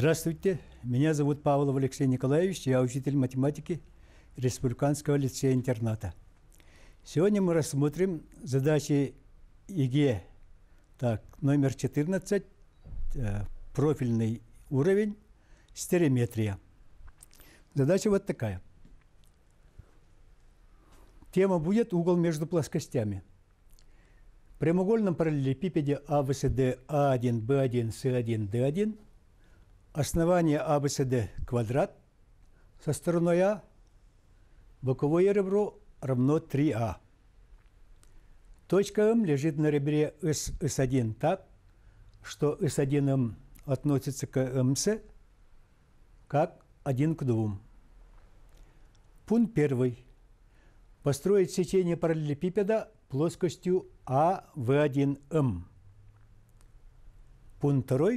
Здравствуйте, меня зовут Павлов Алексей Николаевич, я учитель математики Республиканского лицея-интерната. Сегодня мы рассмотрим задачи ЕГЭ так, номер 14, э, профильный уровень, стереометрия. Задача вот такая. Тема будет угол между плоскостями. В прямоугольном параллелепипеде АВСД А1, Б1, С1, Д1 – Основание АБСД квадрат со стороной А, боковое ребро равно 3А. Точка М лежит на ребре С, 1 так, что С1М относится к МС как 1 к 2. Пункт 1. Построить сечение параллелепипеда плоскостью АВ1М. Пункт 2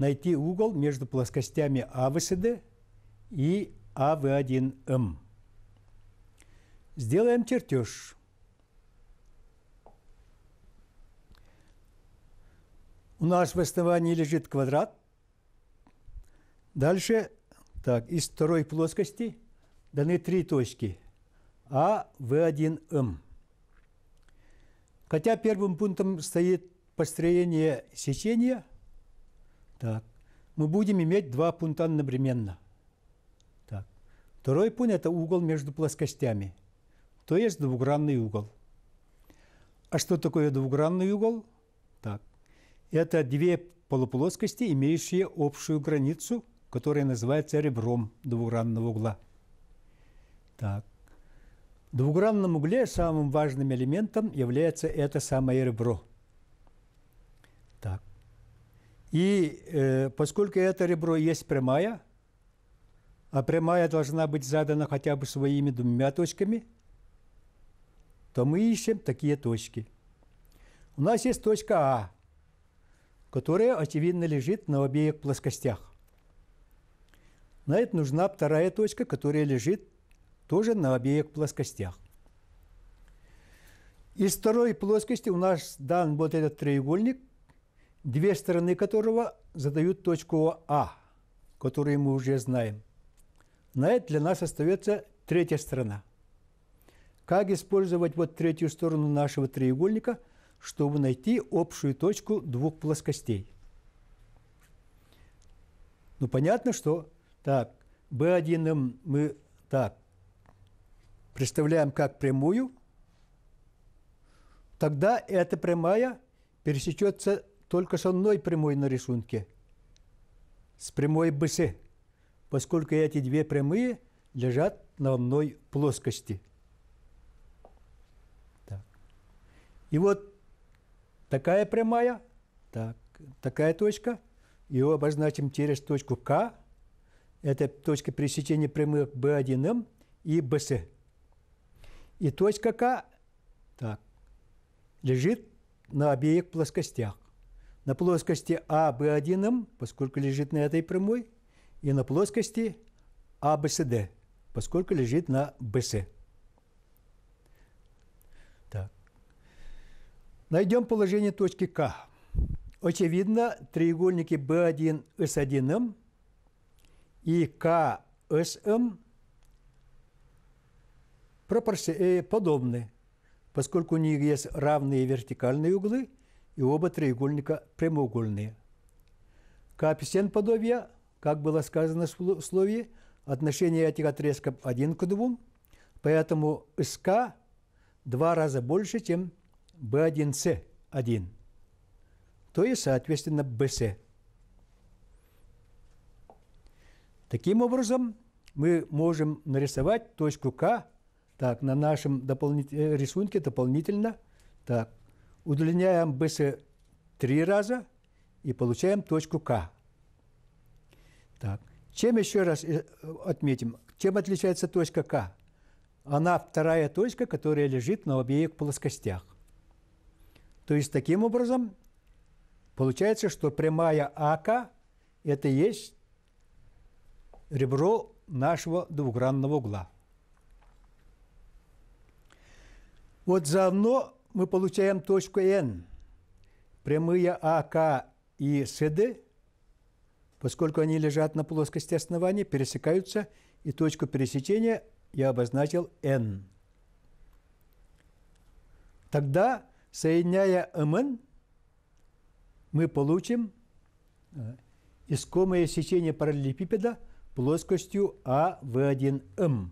найти угол между плоскостями АВСД и АВ1М. Сделаем чертеж. У нас в основании лежит квадрат. Дальше, так, из второй плоскости даны три точки А, В1, М. Хотя первым пунктом стоит построение сечения – так. Мы будем иметь два пункта одновременно. Так. Второй пункт – это угол между плоскостями, то есть двугранный угол. А что такое двугранный угол? Так. Это две полуплоскости, имеющие общую границу, которая называется ребром двугранного угла. Так. В двугранном угле самым важным элементом является это самое ребро – и э, поскольку это ребро есть прямая, а прямая должна быть задана хотя бы своими двумя точками, то мы ищем такие точки. У нас есть точка А, которая, очевидно, лежит на обеих плоскостях. На это нужна вторая точка, которая лежит тоже на обеих плоскостях. Из второй плоскости у нас дан вот этот треугольник, две стороны которого задают точку А, которую мы уже знаем. На это для нас остается третья сторона. Как использовать вот третью сторону нашего треугольника, чтобы найти общую точку двух плоскостей? Ну, понятно, что так, B1 мы так представляем как прямую, тогда эта прямая пересечется только с одной прямой на рисунке, с прямой БС, поскольку эти две прямые лежат на одной плоскости. Так. И вот такая прямая, так, такая точка, ее обозначим через точку К, это точка пересечения прямых B1M и BC. И точка К так, лежит на обеих плоскостях на плоскости АБ1, поскольку лежит на этой прямой, и на плоскости АБСД, поскольку лежит на БС. Так. Найдем положение точки К. Очевидно, треугольники B1 с 1М и К с М э, подобны, поскольку у них есть равные вертикальные углы – и оба треугольника прямоугольные. Коэффициент подобия, как было сказано в слове, отношение этих отрезков один к двум, поэтому СК два раза больше, чем B1C1, то есть, соответственно, BC. Таким образом, мы можем нарисовать точку К так, на нашем дополнит... Э, рисунке дополнительно так, Удлиняем БС три раза и получаем точку К. Так. Чем еще раз э, отметим, чем отличается точка К? Она вторая точка, которая лежит на обеих плоскостях. То есть таким образом получается, что прямая АК – это есть ребро нашего двугранного угла. Вот заодно мы получаем точку N. Прямые АК и СД, поскольку они лежат на плоскости основания, пересекаются, и точку пересечения я обозначил N. Тогда, соединяя МН, мы получим э, искомое сечение параллелепипеда плоскостью АВ1М.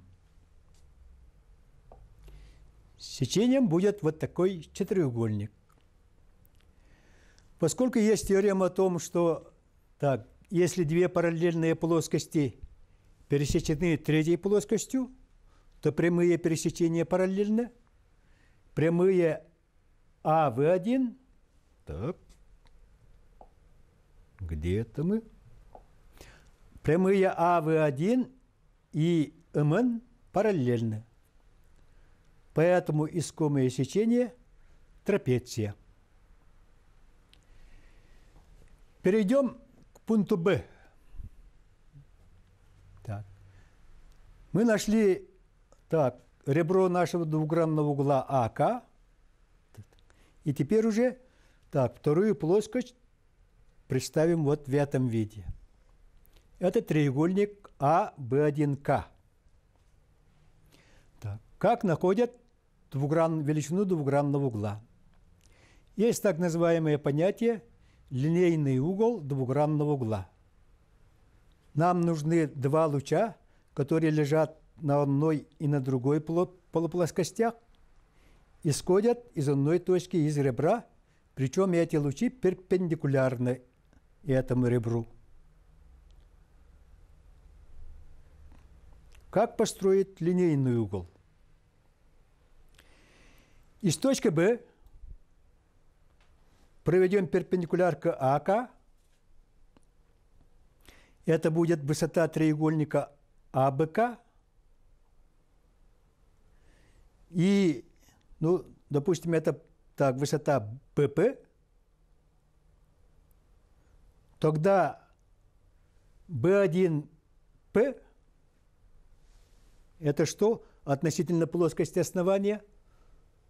Сечением будет вот такой четыреугольник. Поскольку есть теорема о том, что так, если две параллельные плоскости пересечены третьей плоскостью, то прямые пересечения параллельны. Прямые АВ1. Так. Где это мы? Прямые АВ1 и МН параллельны. Поэтому искомое сечение – трапеция. Перейдем к пункту Б. Так. Мы нашли так, ребро нашего двугранного угла АК. И теперь уже так, вторую плоскость представим вот в этом виде. Это треугольник АБ1К. Так, как находят двугран, величину двугранного угла. Есть так называемое понятие линейный угол двугранного угла. Нам нужны два луча, которые лежат на одной и на другой полуплоскостях, исходят из одной точки из ребра, причем эти лучи перпендикулярны этому ребру. Как построить линейный угол? Из точки Б проведем перпендикуляр к АК. Это будет высота треугольника АБК. И, ну, допустим, это так, высота БП. Тогда B1P – это что? Относительно плоскости основания –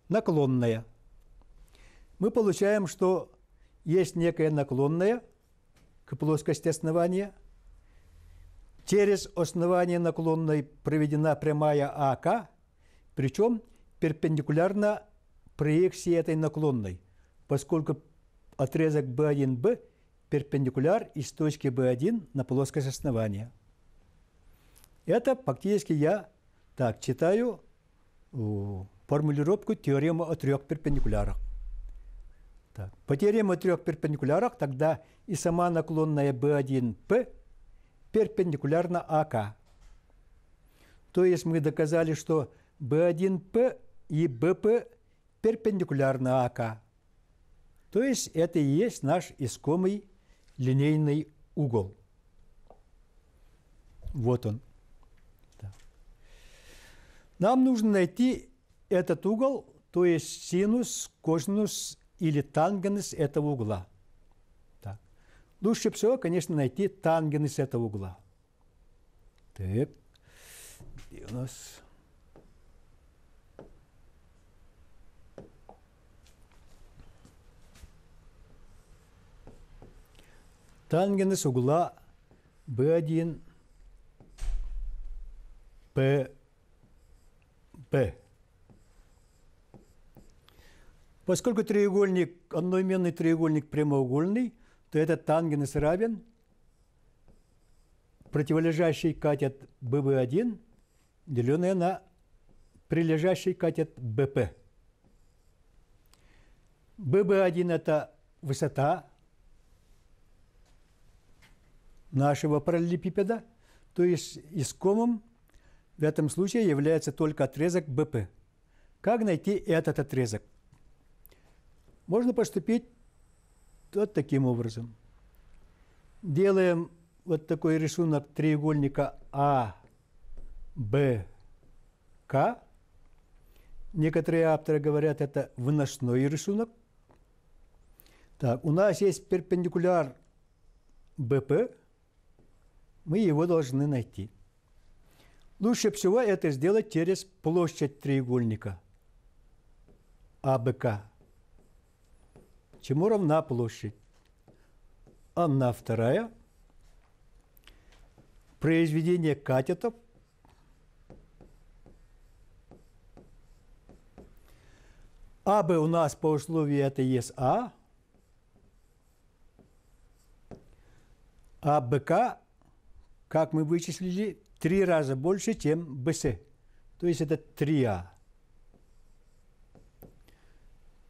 наклонная. Мы получаем, что есть некая наклонная к плоскости основания. Через основание наклонной проведена прямая АК, причем перпендикулярно проекции этой наклонной, поскольку отрезок B1B перпендикуляр из точки B1 на плоскость основания. Это фактически я так читаю формулировку теоремы о трех перпендикулярах. Так. По теореме о трех перпендикулярах тогда и сама наклонная B1P перпендикулярна АК. То есть мы доказали, что B1P и BP перпендикулярны АК. То есть это и есть наш искомый линейный угол. Вот он. Нам нужно найти этот угол, то есть синус, косинус или тангенс этого угла. Так. Лучше всего, конечно, найти тангенс этого угла. Так, где у нас... Тангенс угла B1 P B. Поскольку треугольник, одноименный треугольник прямоугольный, то этот тангенс равен противолежащий катет БВ1, деленное на прилежащий катет BP. ББ1 – это высота нашего параллелепипеда, то есть искомым в этом случае является только отрезок BP. Как найти этот отрезок? Можно поступить вот таким образом. Делаем вот такой рисунок треугольника А, Б, К. Некоторые авторы говорят, это выносной рисунок. Так, у нас есть перпендикуляр БП. Мы его должны найти. Лучше всего это сделать через площадь треугольника АБК чему равна площадь. Анна вторая произведение катетов, А бы у нас по условию это есть А, а БК, как мы вычислили, три раза больше, чем БС. То есть это 3А.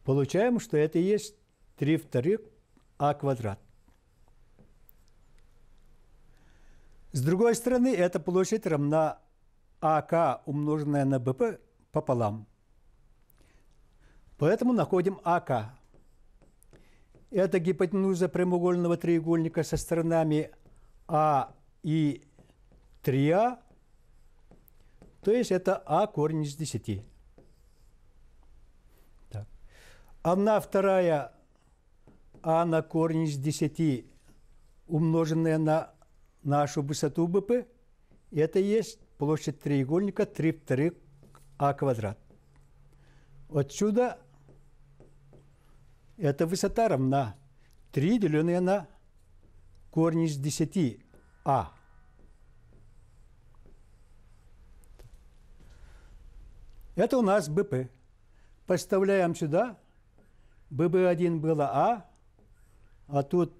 Получаем, что это есть 3 вторых а квадрат. С другой стороны, эта площадь равна АК, умноженное на БП, пополам. Поэтому находим АК. Это гипотенуза прямоугольного треугольника со сторонами А и 3А, то есть это А корень из 10. Так. Одна вторая а на корень из 10 умноженное на нашу высоту БП, это есть площадь треугольника 3 вторых А квадрат. Отсюда эта высота равна 3, деленное на корень из 10 А. Это у нас БП. Подставляем сюда. ББ1 было А, а тут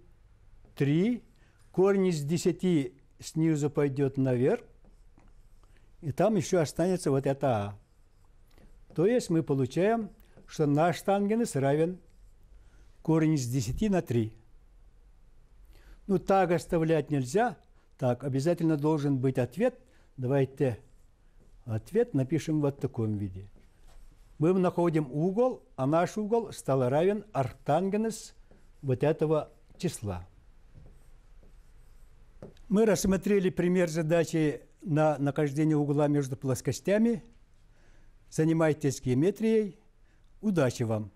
три корень из десяти снизу пойдет наверх, и там еще останется вот это А. То есть мы получаем, что наш тангенс равен корень из 10 на 3. Ну, так оставлять нельзя. Так, обязательно должен быть ответ. Давайте ответ напишем вот в таком виде. Мы находим угол, а наш угол стал равен арктангенес – вот этого числа. Мы рассмотрели пример задачи на нахождение угла между плоскостями. Занимайтесь геометрией. Удачи вам!